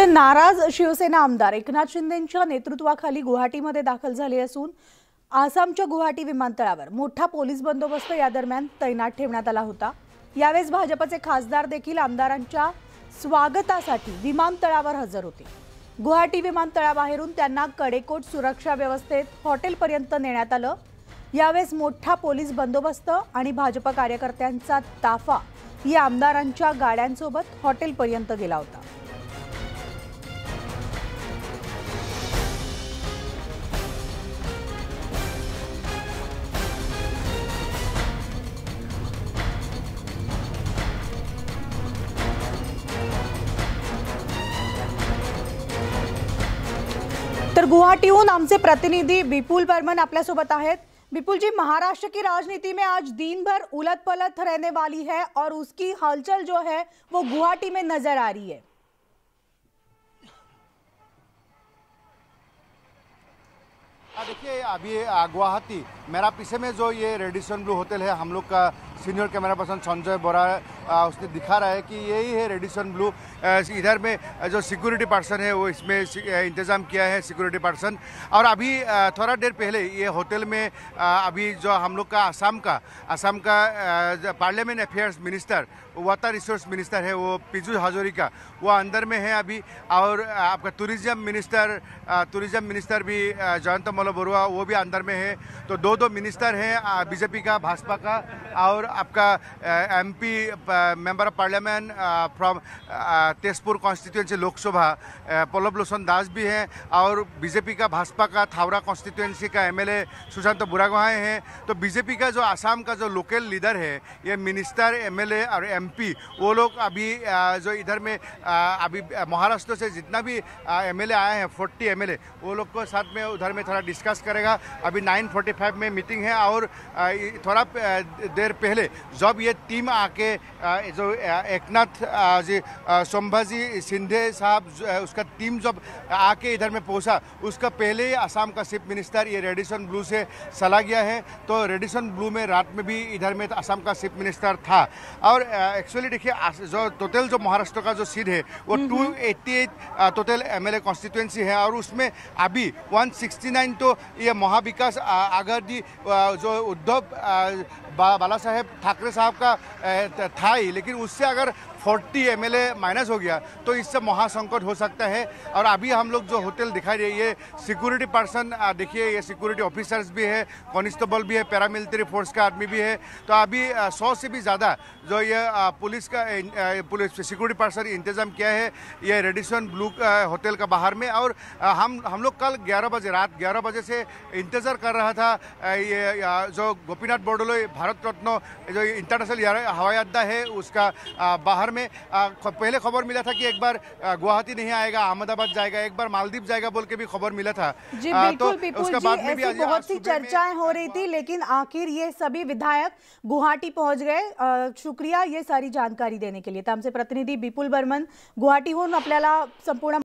ते नाराज शिवसेना आमदार एकनाथ शिंदेच्या नेतृत्वाखाली गुवाहाटीमध्ये दाखल झाले असून आसामच्या गुवाहाटी विमानतळावर मोठा पोलीस बंदोबस्त या दरम्यान तैनात ठेवण्यात आला होता यावेळेस भाजपचे खासदार देखील आमदारांच्या स्वागतासाठी विमानतळावर हजर होते गुवाहाटी विमानतळाबाहेरून त्यांना कडेकोट सुरक्षा व्यवस्थेत हॉटेलपर्यंत नेण्यात आलं यावेळेस मोठा पोलीस बंदोबस्त आणि भाजप कार्यकर्त्यांचा ताफा या आमदारांच्या गाड्यांसोबत हॉटेलपर्यंत गेला होता तर गुवाहाटीहून आमचे प्रतिनिधी विपुल बर्मन सोबत आहेत विपुल जी महाराष्ट्र की राजनीति में आज दिन भर उलट पलट रहने वाली है और उसकी हलचल जो है वो गुवाहाटी में नजर आ रही है देखिए अभी गुवाहाटी मेरा पीछे में जो ये रेडिसन ब्लू होटल है हम लोग का senior camera person Sanjay Bora उसने दिखा रहा है कि यही है रेडिसन ब्लू इधर में जो सिक्योरिटी पर्सन है वो इसमें इंतज़ाम किया है सिक्योरिटी पर्सन और अभी थोड़ा देर पहले ये होटल में अभी जो हम लोग का आसाम का आसाम का parliament affairs minister water resource minister है वो पीजू हाजोरी का वो अंदर में है अभी और आपका टूरिज्म मिनिस्टर टूरिज्म मिनिस्टर भी जयंत मल्लो अरोड़ा वो भी अंदर में है तो दो दो मिनिस्टर हैं बीजेपी का भाजपा का और आपका MP member of parliament from Tezpur constituency Lok Sabha Pallab Lochan Das भी हैं और बीजेपी का भाजपा का थावरा कॉन्स्टिट्यूंसी का एमएलए सुशांत बुरागवाए हैं तो बीजेपी का जो आसाम का जो लोकल लीडर है ये मिनिस्टर एमएलए और एमपी वो लोग अभी जो इधर में अभी महाराष्ट्र से जितना भी एमएलए आए हैं फोर्टी एमएलए वो लोग को साथ में उधर में थोड़ा डिस्कस करेगा अभी नाइन फोर्टी फाइव में मीटिंग है और थोड़ा देर पहले जब ये टीम आके जो एकनाथ जी शंभाजी सिंधे साहब उसका टीम जब आके इधर में पहुंचा उसका पहले ही आसाम का चीफ मिनिस्टर ये रेडिसन ब्लू से चला गया है तो रेडिसन ब्लू में रात में भी इधर में आसाम का चीफ मिनिस्टर था और एक्चुअली देखिए जो टोटल जो महाराष्ट्र का जो सीट है वो two eighty eight total MLA एल है और उसमें अभी 169 तो ये महाविकास आघाड़ी जो उद्धव बाला साहेब ठाकरे साहब का था ही लेकिन उससे अगर फोर्टी एम माइनस हो गया तो इससे महासंकट हो सकता है और अभी हम लोग जो होटल दिखाई दे ये सिक्योरिटी पर्सन देखिए ये सिक्योरिटी ऑफिसर्स भी है कॉन्स्टेबल भी है पैरामिलिट्री फोर्स का आदमी भी है तो अभी सौ से भी ज़्यादा जो ये पुलिस का पुलिस सिक्योरिटी पर्सन इंतजाम किया है ये रेडिसन ब्लू होटल का बाहर में और हम हम लोग कल ग्यारह बजे रात ग्यारह बजे से इंतज़ार कर रहा था ये जो गोपीनाथ बोर्डोलो भारत रत्न जो इंटरनेशनल हवाई अड्डा है उसका बाहर बार में आ, पहले खबर मिला था कि एक बार गुवाहाटी नहीं आएगा अहमदाबाद जाएगा एक बार मालदीप जाएगा बोल के भी खबर मिला था जी आ, तो उसके बाद में भी आज बहुत सी चर्चाएं हो रही थी लेकिन आखिर ये सभी विधायक गुवाहाटी पहुंच गए शुक्रिया ये सारी जानकारी देने के लिए तर प्रतिनिधि विपुल बिपुल बर्मन गुवाहाटीहून अपने संपूर्ण